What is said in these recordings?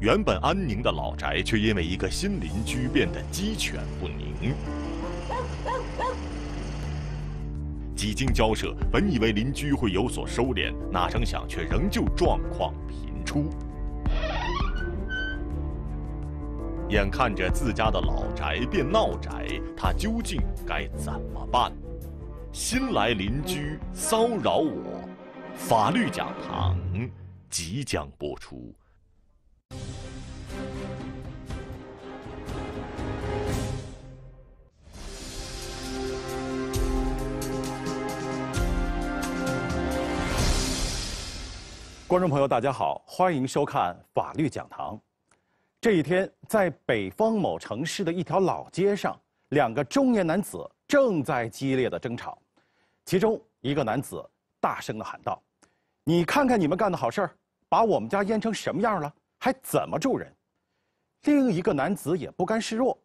原本安宁的老宅，却因为一个新邻居变得鸡犬不宁。几经交涉，本以为邻居会有所收敛，哪成想却仍旧状况频出。眼看着自家的老宅变闹宅，他究竟该怎么办？新来邻居骚扰我，法律讲堂即将播出。观众朋友，大家好，欢迎收看《法律讲堂》。这一天，在北方某城市的一条老街上，两个中年男子正在激烈的争吵。其中一个男子大声的喊道：“你看看你们干的好事儿，把我们家淹成什么样了！”还怎么住人？另一个男子也不甘示弱：“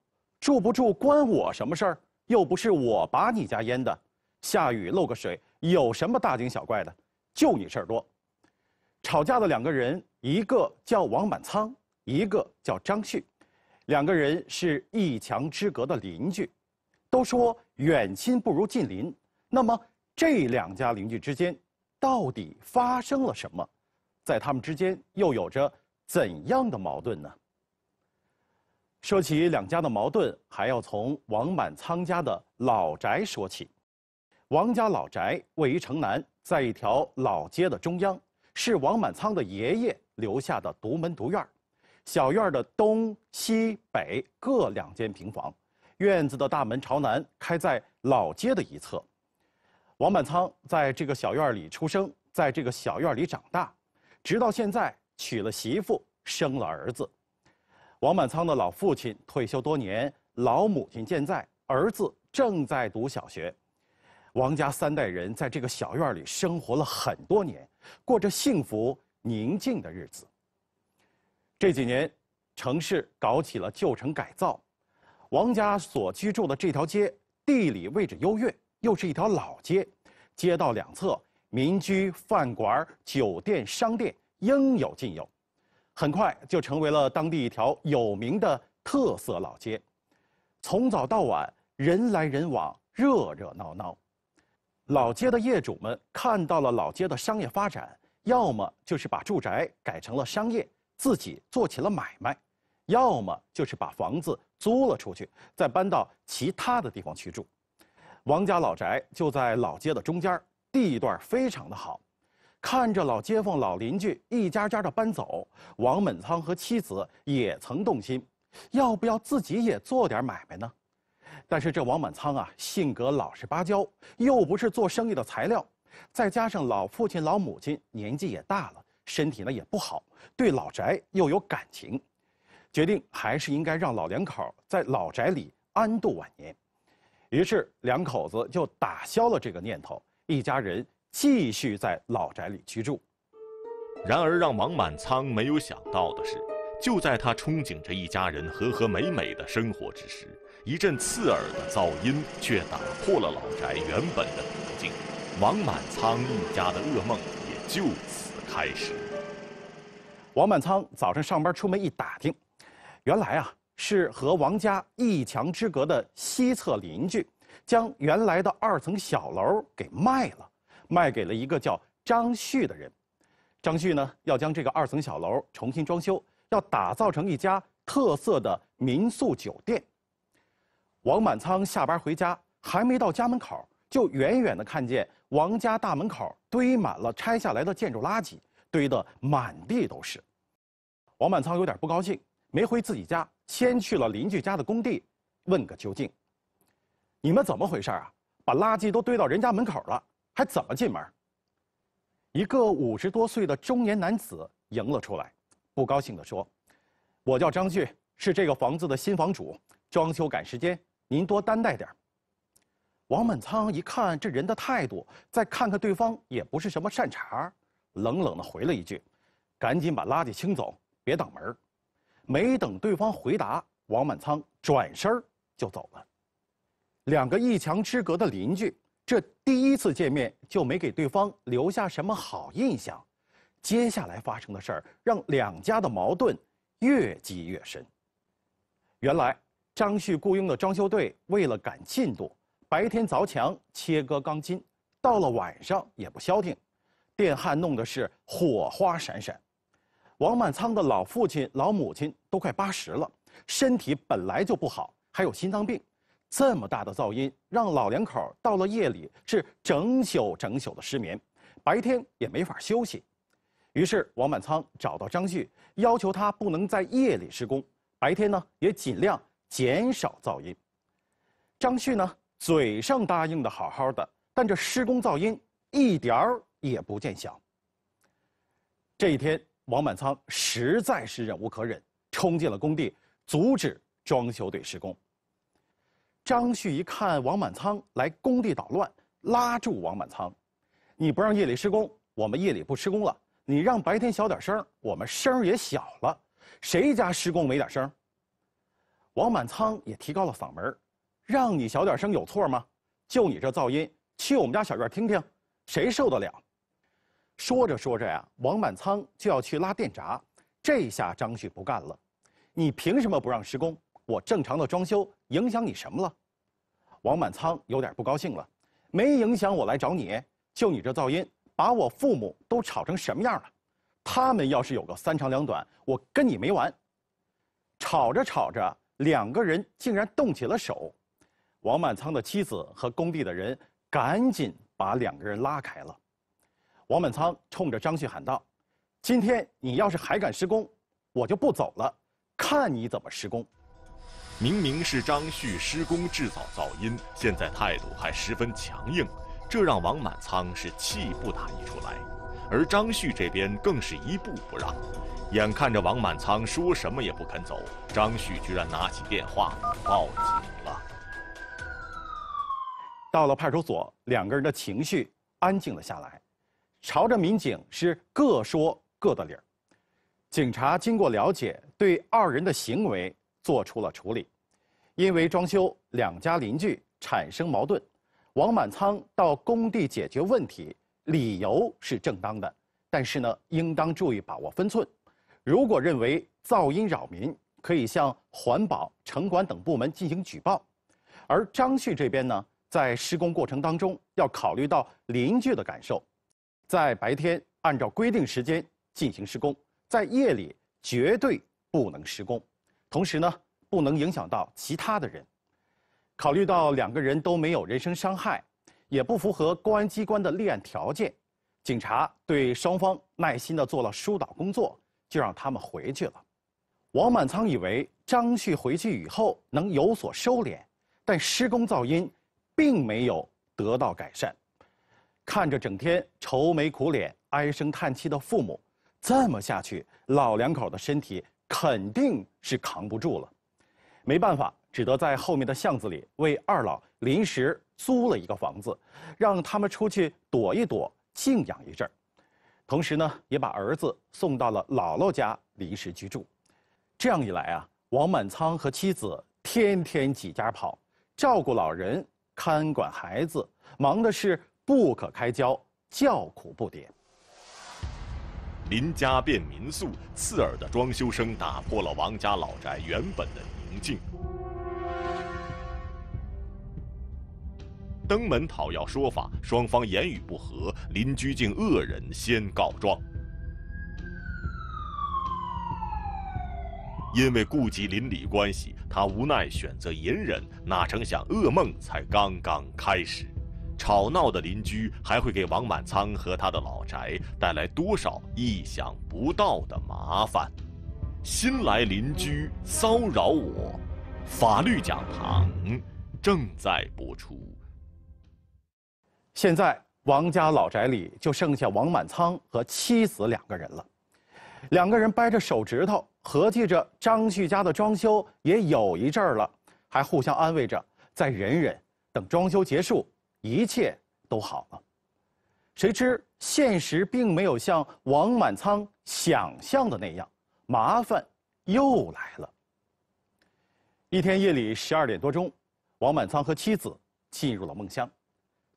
住不住关我什么事儿？又不是我把你家淹的，下雨漏个水有什么大惊小怪的？就你事儿多。”吵架的两个人，一个叫王满仓，一个叫张旭，两个人是一墙之隔的邻居。都说远亲不如近邻，那么这两家邻居之间到底发生了什么？在他们之间又有着？怎样的矛盾呢？说起两家的矛盾，还要从王满仓家的老宅说起。王家老宅位于城南，在一条老街的中央，是王满仓的爷爷留下的独门独院小院的东、西、北各两间平房，院子的大门朝南，开在老街的一侧。王满仓在这个小院里出生，在这个小院里长大，直到现在。娶了媳妇，生了儿子。王满仓的老父亲退休多年，老母亲健在，儿子正在读小学。王家三代人在这个小院里生活了很多年，过着幸福宁静的日子。这几年，城市搞起了旧城改造，王家所居住的这条街地理位置优越，又是一条老街，街道两侧民居、饭馆、酒店、商店。应有尽有，很快就成为了当地一条有名的特色老街。从早到晚，人来人往，热热闹闹。老街的业主们看到了老街的商业发展，要么就是把住宅改成了商业，自己做起了买卖；要么就是把房子租了出去，再搬到其他的地方去住。王家老宅就在老街的中间，地段非常的好。看着老街坊、老邻居一家家的搬走，王满仓和妻子也曾动心，要不要自己也做点买卖呢？但是这王满仓啊，性格老实巴交，又不是做生意的材料，再加上老父亲、老母亲年纪也大了，身体呢也不好，对老宅又有感情，决定还是应该让老两口在老宅里安度晚年。于是两口子就打消了这个念头，一家人。继续在老宅里居住。然而，让王满仓没有想到的是，就在他憧憬着一家人和和美美的生活之时，一阵刺耳的噪音却打破了老宅原本的平静。王满仓一家的噩梦也就此开始。王满仓早上上班出门一打听，原来啊是和王家一墙之隔的西侧邻居将原来的二层小楼给卖了。卖给了一个叫张旭的人，张旭呢要将这个二层小楼重新装修，要打造成一家特色的民宿酒店。王满仓下班回家，还没到家门口，就远远的看见王家大门口堆满了拆下来的建筑垃圾，堆得满地都是。王满仓有点不高兴，没回自己家，先去了邻居家的工地，问个究竟。你们怎么回事啊？把垃圾都堆到人家门口了。还怎么进门？一个五十多岁的中年男子迎了出来，不高兴地说：“我叫张旭，是这个房子的新房主，装修赶时间，您多担待点王满仓一看这人的态度，再看看对方也不是什么善茬，冷冷地回了一句：“赶紧把垃圾清走，别挡门。”没等对方回答，王满仓转身就走了。两个一墙之隔的邻居。这第一次见面就没给对方留下什么好印象，接下来发生的事儿让两家的矛盾越积越深。原来张旭雇佣的装修队为了赶进度，白天凿墙切割钢筋，到了晚上也不消停，电焊弄的是火花闪闪。王满仓的老父亲老母亲都快八十了，身体本来就不好，还有心脏病。这么大的噪音，让老两口到了夜里是整宿整宿的失眠，白天也没法休息。于是王满仓找到张旭，要求他不能在夜里施工，白天呢也尽量减少噪音。张旭呢嘴上答应的好好的，但这施工噪音一点儿也不见小。这一天，王满仓实在是忍无可忍，冲进了工地，阻止装修队施工。张旭一看王满仓来工地捣乱，拉住王满仓：“你不让夜里施工，我们夜里不施工了。你让白天小点声，我们声也小了。谁家施工没点声？”王满仓也提高了嗓门：“让你小点声有错吗？就你这噪音，去我们家小院听听，谁受得了？”说着说着呀，王满仓就要去拉电闸，这下张旭不干了：“你凭什么不让施工？”我正常的装修影响你什么了？王满仓有点不高兴了，没影响我来找你，就你这噪音，把我父母都吵成什么样了？他们要是有个三长两短，我跟你没完。吵着吵着，两个人竟然动起了手，王满仓的妻子和工地的人赶紧把两个人拉开了。王满仓冲着张旭喊道：“今天你要是还敢施工，我就不走了，看你怎么施工。”明明是张旭施工制造噪音，现在态度还十分强硬，这让王满仓是气不打一处来。而张旭这边更是一步不让，眼看着王满仓说什么也不肯走，张旭居然拿起电话报警了。到了派出所，两个人的情绪安静了下来，朝着民警是各说各的理儿。警察经过了解，对二人的行为。做出了处理，因为装修两家邻居产生矛盾，王满仓到工地解决问题，理由是正当的，但是呢，应当注意把握分寸。如果认为噪音扰民，可以向环保、城管等部门进行举报。而张旭这边呢，在施工过程当中要考虑到邻居的感受，在白天按照规定时间进行施工，在夜里绝对不能施工。同时呢，不能影响到其他的人。考虑到两个人都没有人身伤害，也不符合公安机关的立案条件，警察对双方耐心的做了疏导工作，就让他们回去了。王满仓以为张旭回去以后能有所收敛，但施工噪音并没有得到改善。看着整天愁眉苦脸、唉声叹气的父母，这么下去，老两口的身体。肯定是扛不住了，没办法，只得在后面的巷子里为二老临时租了一个房子，让他们出去躲一躲，静养一阵儿。同时呢，也把儿子送到了姥姥家临时居住。这样一来啊，王满仓和妻子天天几家跑，照顾老人，看管孩子，忙的是不可开交，叫苦不迭。邻家变民宿，刺耳的装修声打破了王家老宅原本的宁静。登门讨要说法，双方言语不和，邻居竟恶人先告状。因为顾及邻里关系，他无奈选择隐忍，哪成想噩梦才刚刚开始。吵闹的邻居还会给王满仓和他的老宅带来多少意想不到的麻烦？新来邻居骚扰我，法律讲堂正在播出。现在王家老宅里就剩下王满仓和妻子两个人了，两个人掰着手指头合计着张旭家的装修也有一阵儿了，还互相安慰着，再忍忍，等装修结束。一切都好了，谁知现实并没有像王满仓想象的那样，麻烦又来了。一天夜里十二点多钟，王满仓和妻子进入了梦乡，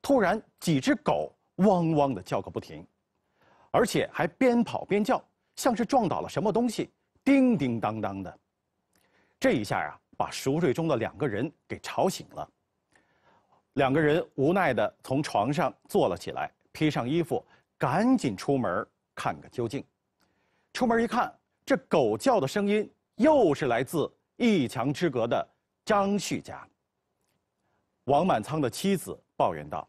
突然几只狗汪汪地叫个不停，而且还边跑边叫，像是撞倒了什么东西，叮叮当当的。这一下啊，把熟睡中的两个人给吵醒了。两个人无奈地从床上坐了起来，披上衣服，赶紧出门看个究竟。出门一看，这狗叫的声音又是来自一墙之隔的张旭家。王满仓的妻子抱怨道：“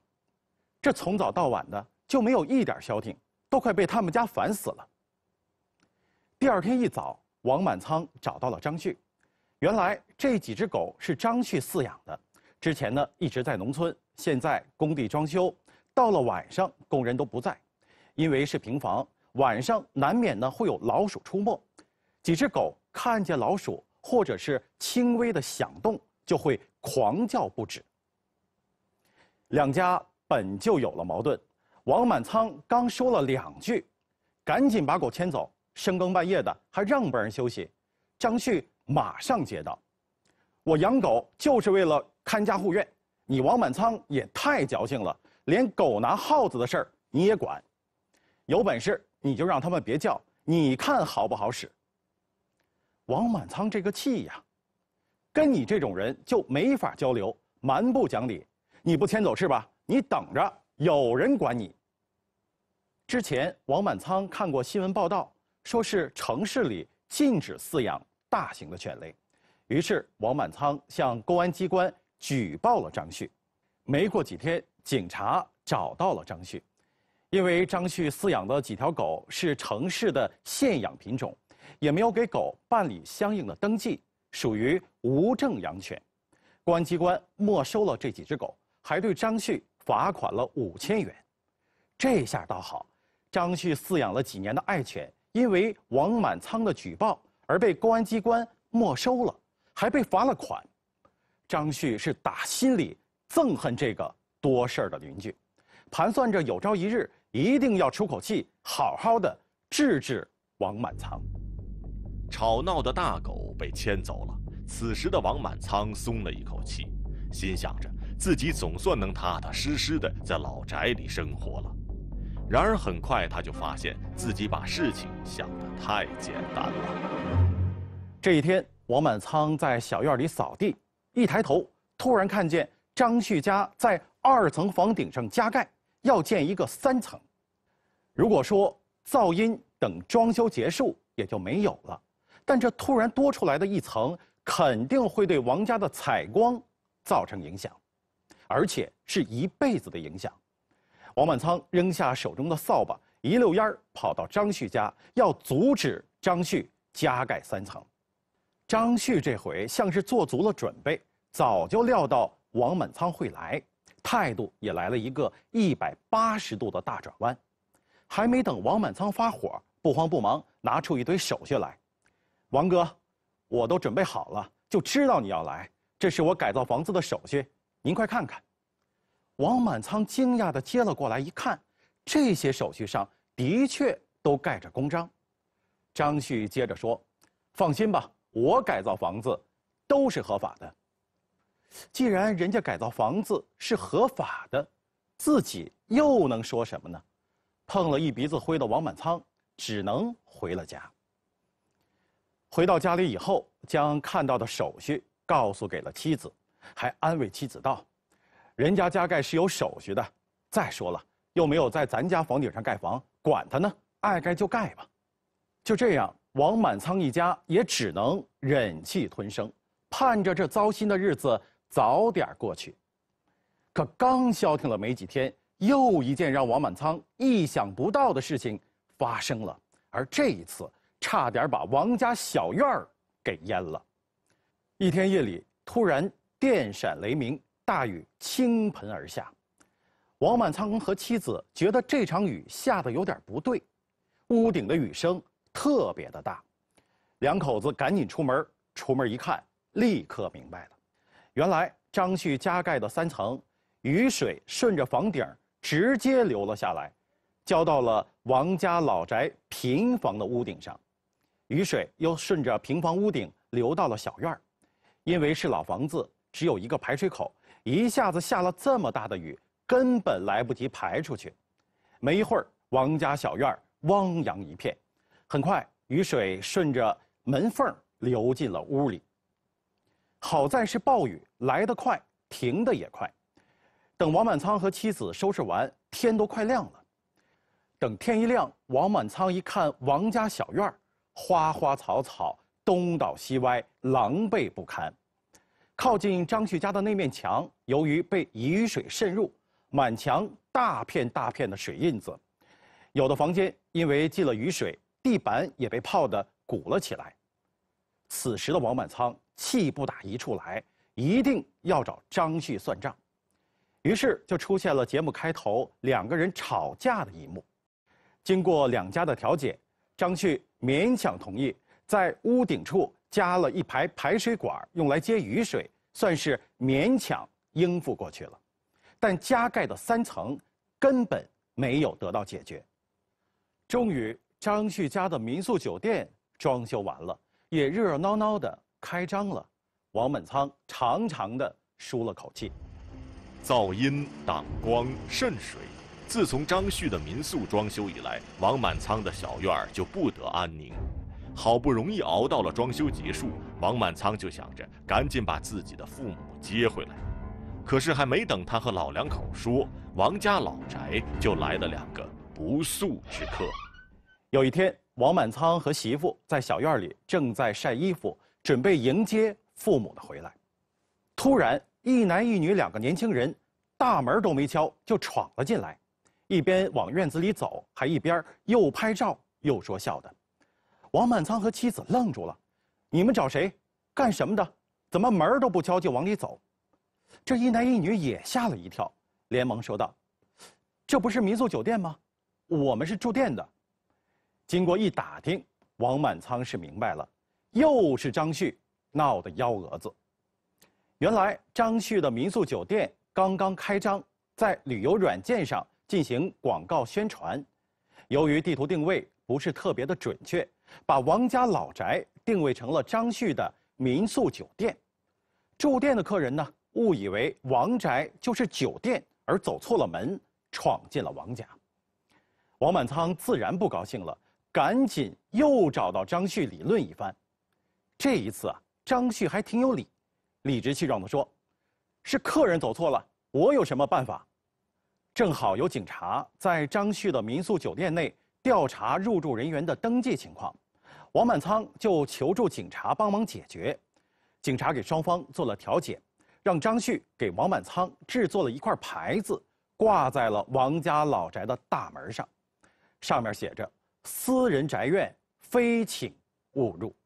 这从早到晚的就没有一点消停，都快被他们家烦死了。”第二天一早，王满仓找到了张旭，原来这几只狗是张旭饲养的。之前呢一直在农村，现在工地装修，到了晚上工人都不在，因为是平房，晚上难免呢会有老鼠出没，几只狗看见老鼠或者是轻微的响动就会狂叫不止。两家本就有了矛盾，王满仓刚说了两句，赶紧把狗牵走，深更半夜的还让不让人休息，张旭马上接到，我养狗就是为了。”看家护院，你王满仓也太矫情了，连狗拿耗子的事儿你也管，有本事你就让他们别叫，你看好不好使？王满仓这个气呀，跟你这种人就没法交流，蛮不讲理。你不牵走是吧？你等着，有人管你。之前王满仓看过新闻报道，说是城市里禁止饲养大型的犬类，于是王满仓向公安机关。举报了张旭，没过几天，警察找到了张旭，因为张旭饲养的几条狗是城市的现养品种，也没有给狗办理相应的登记，属于无证养犬。公安机关没收了这几只狗，还对张旭罚款了五千元。这下倒好，张旭饲养了几年的爱犬，因为王满仓的举报而被公安机关没收了，还被罚了款。张旭是打心里憎恨这个多事儿的邻居，盘算着有朝一日一定要出口气，好好的治治王满仓。吵闹的大狗被牵走了，此时的王满仓松了一口气，心想着自己总算能踏踏实实的在老宅里生活了。然而很快他就发现自己把事情想得太简单了。这一天，王满仓在小院里扫地。一抬头，突然看见张旭家在二层房顶上加盖，要建一个三层。如果说噪音等装修结束也就没有了，但这突然多出来的一层肯定会对王家的采光造成影响，而且是一辈子的影响。王满仓扔下手中的扫把，一溜烟儿跑到张旭家，要阻止张旭加盖三层。张旭这回像是做足了准备。早就料到王满仓会来，态度也来了一个一百八十度的大转弯。还没等王满仓发火，不慌不忙拿出一堆手续来：“王哥，我都准备好了，就知道你要来。这是我改造房子的手续，您快看看。”王满仓惊讶地接了过来，一看，这些手续上的确都盖着公章。张旭接着说：“放心吧，我改造房子都是合法的。”既然人家改造房子是合法的，自己又能说什么呢？碰了一鼻子灰的王满仓只能回了家。回到家里以后，将看到的手续告诉给了妻子，还安慰妻子道：“人家加盖是有手续的，再说了，又没有在咱家房顶上盖房，管他呢，爱盖就盖吧。”就这样，王满仓一家也只能忍气吞声，盼着这糟心的日子。早点过去，可刚消停了没几天，又一件让王满仓意想不到的事情发生了，而这一次差点把王家小院儿给淹了。一天夜里，突然电闪雷鸣，大雨倾盆而下。王满仓和妻子觉得这场雨下的有点不对，屋顶的雨声特别的大，两口子赶紧出门，出门一看，立刻明白了。原来张旭加盖的三层，雨水顺着房顶直接流了下来，浇到了王家老宅平房的屋顶上。雨水又顺着平房屋顶流到了小院因为是老房子，只有一个排水口，一下子下了这么大的雨，根本来不及排出去。没一会儿，王家小院汪洋一片，很快雨水顺着门缝流进了屋里。好在是暴雨来得快，停得也快。等王满仓和妻子收拾完，天都快亮了。等天一亮，王满仓一看王家小院花花草草东倒西歪，狼狈不堪。靠近张旭家的那面墙，由于被雨水渗入，满墙大片大片的水印子。有的房间因为进了雨水，地板也被泡得鼓了起来。此时的王满仓。气不打一处来，一定要找张旭算账。于是就出现了节目开头两个人吵架的一幕。经过两家的调解，张旭勉强同意在屋顶处加了一排排水管，用来接雨水，算是勉强应付过去了。但加盖的三层根本没有得到解决。终于，张旭家的民宿酒店装修完了，也热热闹闹的。开张了，王满仓长长的舒了口气。噪音挡光渗水，自从张旭的民宿装修以来，王满仓的小院儿就不得安宁。好不容易熬到了装修结束，王满仓就想着赶紧把自己的父母接回来。可是还没等他和老两口说，王家老宅就来了两个不速之客。有一天，王满仓和媳妇在小院里正在晒衣服。准备迎接父母的回来，突然，一男一女两个年轻人，大门都没敲就闯了进来，一边往院子里走，还一边又拍照又说笑的。王满仓和妻子愣住了：“你们找谁？干什么的？怎么门都不敲就往里走？”这一男一女也吓了一跳，连忙说道：“这不是民宿酒店吗？我们是住店的。”经过一打听，王满仓是明白了。又是张旭闹的幺蛾子。原来张旭的民宿酒店刚刚开张，在旅游软件上进行广告宣传，由于地图定位不是特别的准确，把王家老宅定位成了张旭的民宿酒店。住店的客人呢，误以为王宅就是酒店，而走错了门，闯进了王家。王满仓自然不高兴了，赶紧又找到张旭理论一番。这一次啊，张旭还挺有理，理直气壮地说：“是客人走错了，我有什么办法？”正好有警察在张旭的民宿酒店内调查入住人员的登记情况，王满仓就求助警察帮忙解决。警察给双方做了调解，让张旭给王满仓制作了一块牌子，挂在了王家老宅的大门上，上面写着：“私人宅院，非请勿入。”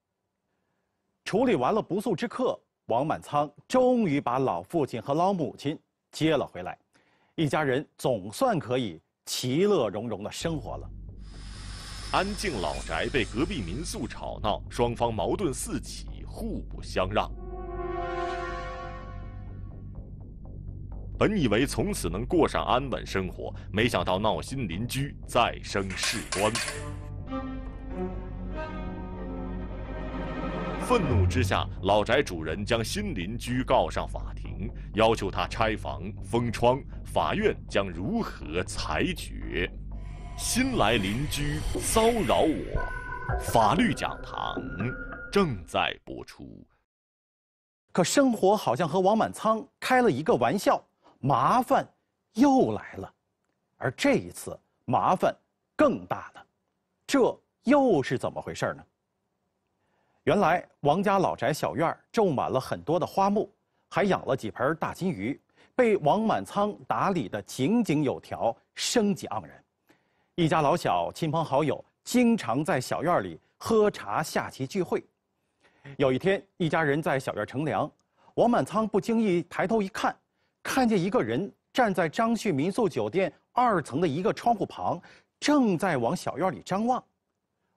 处理完了不速之客，王满仓终于把老父亲和老母亲接了回来，一家人总算可以其乐融融的生活了。安静老宅被隔壁民宿吵闹，双方矛盾四起，互不相让。本以为从此能过上安稳生活，没想到闹心邻居再生事端。愤怒之下，老宅主人将新邻居告上法庭，要求他拆房封窗。法院将如何裁决？新来邻居骚扰我。法律讲堂正在播出。可生活好像和王满仓开了一个玩笑，麻烦又来了，而这一次麻烦更大了，这又是怎么回事呢？原来王家老宅小院种满了很多的花木，还养了几盆大金鱼，被王满仓打理得井井有条，生机盎然。一家老小、亲朋好友经常在小院里喝茶、下棋、聚会。有一天，一家人在小院乘凉，王满仓不经意抬头一看，看见一个人站在张旭民宿酒店二层的一个窗户旁，正在往小院里张望。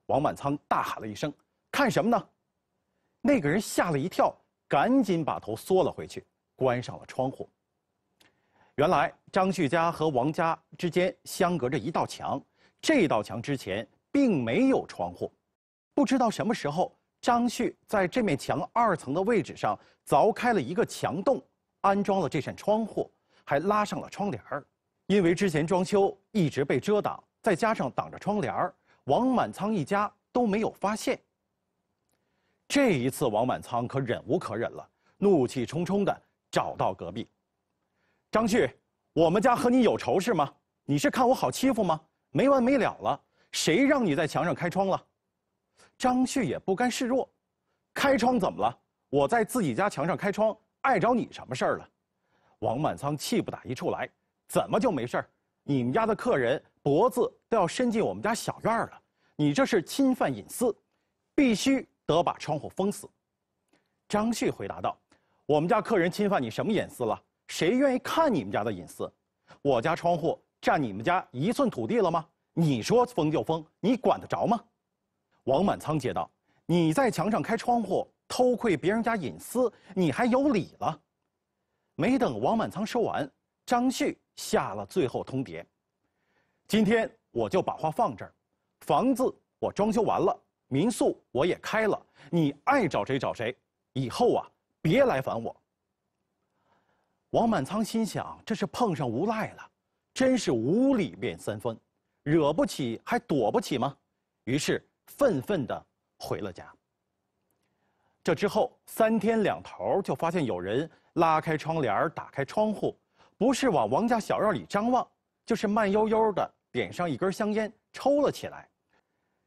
王满仓大喊了一声：“看什么呢？”那个人吓了一跳，赶紧把头缩了回去，关上了窗户。原来张旭家和王家之间相隔着一道墙，这道墙之前并没有窗户。不知道什么时候，张旭在这面墙二层的位置上凿开了一个墙洞，安装了这扇窗户，还拉上了窗帘儿。因为之前装修一直被遮挡，再加上挡着窗帘儿，王满仓一家都没有发现。这一次，王满仓可忍无可忍了，怒气冲冲地找到隔壁，张旭，我们家和你有仇是吗？你是看我好欺负吗？没完没了了！谁让你在墙上开窗了？张旭也不甘示弱，开窗怎么了？我在自己家墙上开窗，碍着你什么事儿了？王满仓气不打一处来，怎么就没事儿？你们家的客人脖子都要伸进我们家小院了，你这是侵犯隐私，必须。得把窗户封死，张旭回答道：“我们家客人侵犯你什么隐私了？谁愿意看你们家的隐私？我家窗户占你们家一寸土地了吗？你说封就封，你管得着吗？”王满仓接道：“你在墙上开窗户偷窥别人家隐私，你还有理了？”没等王满仓说完，张旭下了最后通牒：“今天我就把话放这儿，房子我装修完了。”民宿我也开了，你爱找谁找谁，以后啊，别来烦我。王满仓心想：这是碰上无赖了，真是无理变三分，惹不起还躲不起吗？于是愤愤的回了家。这之后三天两头就发现有人拉开窗帘，打开窗户，不是往王家小院里张望，就是慢悠悠的点上一根香烟抽了起来。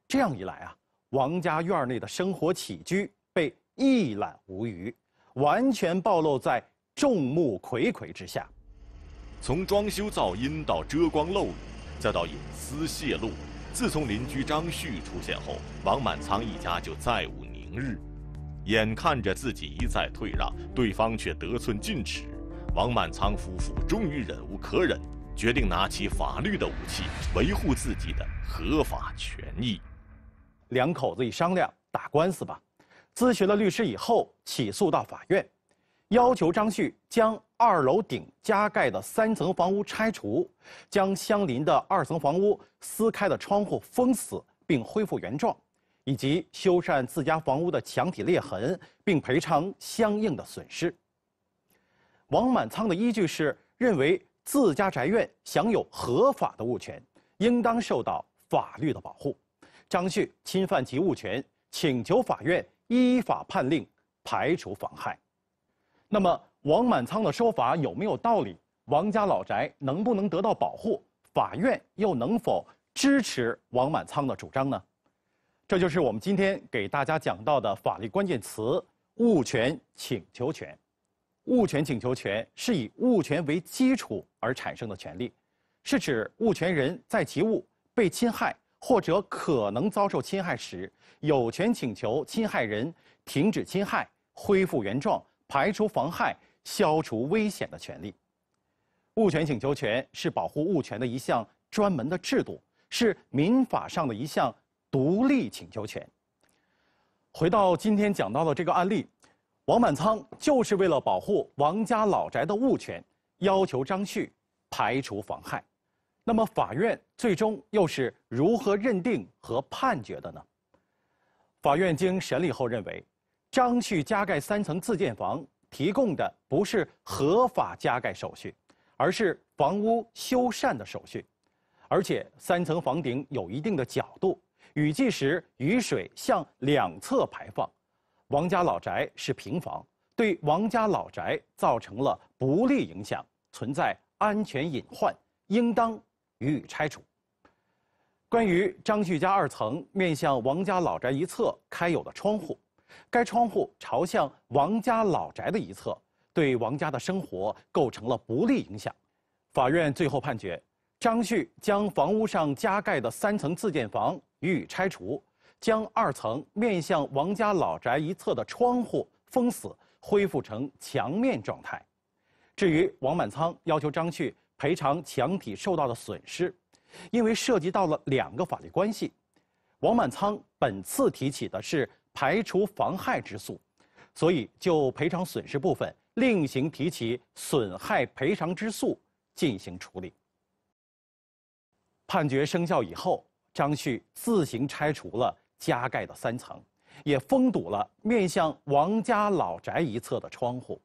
这样一来啊。王家院内的生活起居被一览无余，完全暴露在众目睽睽之下。从装修噪音到遮光漏雨，再到隐私泄露，自从邻居张旭出现后，王满仓一家就再无宁日。眼看着自己一再退让，对方却得寸进尺，王满仓夫妇终于忍无可忍，决定拿起法律的武器，维护自己的合法权益。两口子一商量，打官司吧。咨询了律师以后，起诉到法院，要求张旭将二楼顶加盖的三层房屋拆除，将相邻的二层房屋撕开的窗户封死并恢复原状，以及修缮自家房屋的墙体裂痕，并赔偿相应的损失。王满仓的依据是认为自家宅院享有合法的物权，应当受到法律的保护。张旭侵犯其物权，请求法院依法判令排除妨害。那么王满仓的说法有没有道理？王家老宅能不能得到保护？法院又能否支持王满仓的主张呢？这就是我们今天给大家讲到的法律关键词：物权请求权。物权请求权是以物权为基础而产生的权利，是指物权人在其物被侵害。或者可能遭受侵害时，有权请求侵害人停止侵害、恢复原状、排除妨害、消除危险的权利。物权请求权是保护物权的一项专门的制度，是民法上的一项独立请求权。回到今天讲到的这个案例，王满仓就是为了保护王家老宅的物权，要求张旭排除妨害。那么法院最终又是如何认定和判决的呢？法院经审理后认为，张旭加盖三层自建房提供的不是合法加盖手续，而是房屋修缮的手续，而且三层房顶有一定的角度，雨季时雨水向两侧排放，王家老宅是平房，对王家老宅造成了不利影响，存在安全隐患，应当。予以拆除。关于张旭家二层面向王家老宅一侧开有的窗户，该窗户朝向王家老宅的一侧，对王家的生活构成了不利影响。法院最后判决，张旭将房屋上加盖的三层自建房予以拆除，将二层面向王家老宅一侧的窗户封死，恢复成墙面状态。至于王满仓要求张旭。赔偿墙体受到的损失，因为涉及到了两个法律关系，王满仓本次提起的是排除妨害之诉，所以就赔偿损失部分另行提起损害赔偿之诉进行处理。判决生效以后，张旭自行拆除了加盖的三层，也封堵了面向王家老宅一侧的窗户。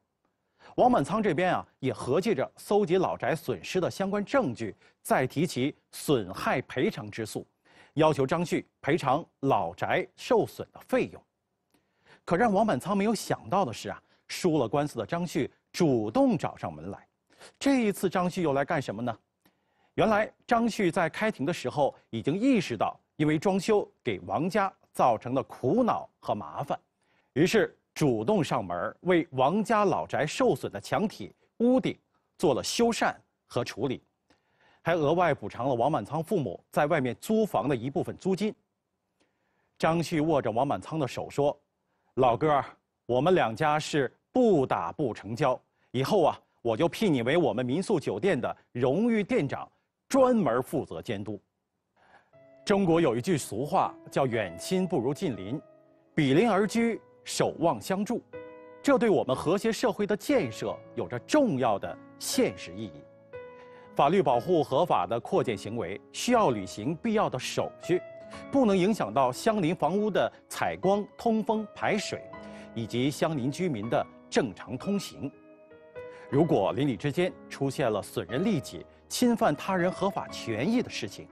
王满仓这边啊，也合计着搜集老宅损失的相关证据，再提起损害赔偿之诉，要求张旭赔偿老宅受损的费用。可让王满仓没有想到的是啊，输了官司的张旭主动找上门来。这一次张旭又来干什么呢？原来张旭在开庭的时候已经意识到，因为装修给王家造成的苦恼和麻烦，于是。主动上门为王家老宅受损的墙体、屋顶做了修缮和处理，还额外补偿了王满仓父母在外面租房的一部分租金。张旭握着王满仓的手说：“老哥，我们两家是不打不成交，以后啊，我就聘你为我们民宿酒店的荣誉店长，专门负责监督。”中国有一句俗话叫“远亲不如近邻”，比邻而居。守望相助，这对我们和谐社会的建设有着重要的现实意义。法律保护合法的扩建行为，需要履行必要的手续，不能影响到相邻房屋的采光、通风、排水，以及相邻居民的正常通行。如果邻里之间出现了损人利己、侵犯他人合法权益的事情，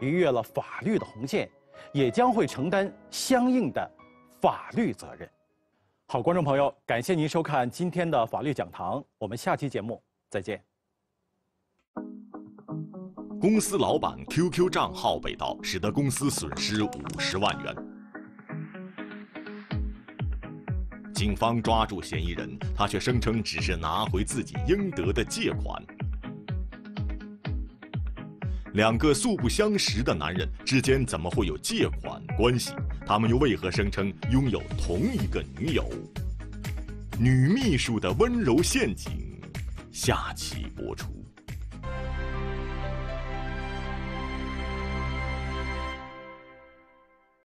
逾越了法律的红线，也将会承担相应的法律责任。好，观众朋友，感谢您收看今天的法律讲堂，我们下期节目再见。公司老板 QQ 账号被盗，使得公司损失五十万元。警方抓住嫌疑人，他却声称只是拿回自己应得的借款。两个素不相识的男人之间，怎么会有借款关系？他们又为何声称拥有同一个女友？女秘书的温柔陷阱，下期播出。